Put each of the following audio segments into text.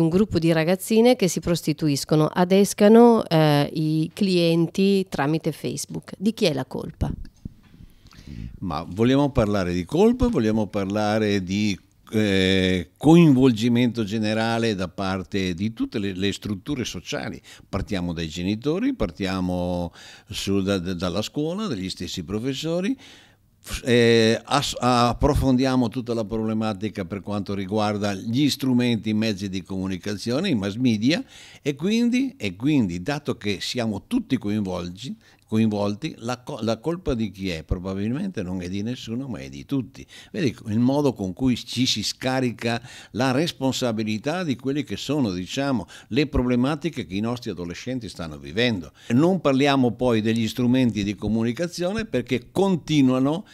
un gruppo di ragazzine che si prostituiscono, adescano eh, i clienti tramite Facebook. Di chi è la colpa? Ma vogliamo parlare di colpa, vogliamo parlare di eh, coinvolgimento generale da parte di tutte le, le, strutture sociali. Partiamo dai genitori, partiamo su, da, dalla scuola, dagli stessi professori eh, ass- approfondiamo tutta la problematica per quanto riguarda gli strumenti, i mezzi di comunicazione, i mass media e quindi, e quindi dato che siamo tutti coinvolti, coinvolti, la, la, colpa di chi è? Probabilmente non è di nessuno, ma è di tutti. Vedi il modo con cui ci si scarica la responsabilità di quelle che sono, diciamo, le problematiche che i nostri adolescenti stanno vivendo. Non parliamo poi degli strumenti di comunicazione perché continuano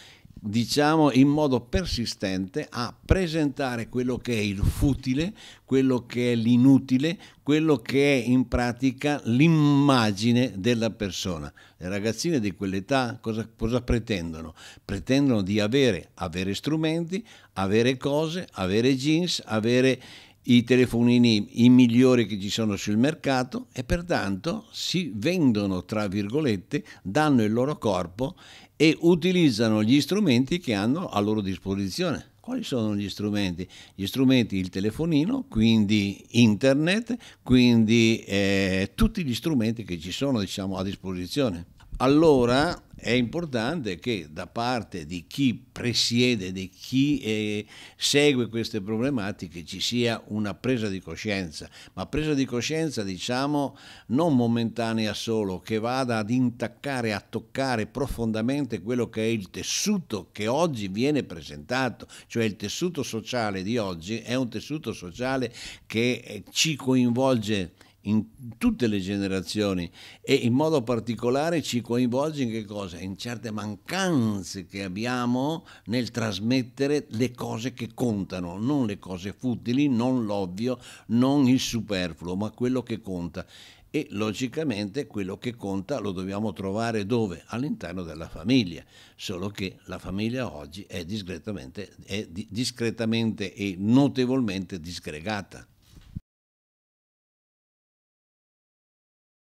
diciamo in modo persistente a presentare quello che è il futile, quello che è l'inutile, quello che è in pratica l'immagine della persona. Le ragazzine di quell'età cosa, cosa, pretendono? Pretendono di avere, avere strumenti, avere cose, avere jeans, avere i telefonini i migliori che ci sono sul mercato e pertanto si vendono, tra virgolette, danno il loro corpo e utilizzano gli strumenti che hanno a loro disposizione. Quali sono gli strumenti? Gli strumenti, il telefonino, quindi internet, quindi eh, tutti gli strumenti che ci sono diciamo, a disposizione. Allora è importante che da parte di chi presiede, di chi eh, segue queste problematiche ci sia una presa di coscienza, ma presa di coscienza diciamo non momentanea solo, che vada ad intaccare, a toccare profondamente quello che è il tessuto che oggi viene presentato, cioè il tessuto sociale di oggi è un tessuto sociale che eh, ci coinvolge in tutte le generazioni e in modo particolare ci coinvolge in che cosa? In certe mancanze che abbiamo nel trasmettere le cose che contano, non le cose futili, non l'ovvio, non il superfluo, ma quello che conta. E logicamente quello che conta lo dobbiamo trovare dove? All'interno della famiglia, solo che la famiglia oggi è discretamente, è discretamente e notevolmente disgregata.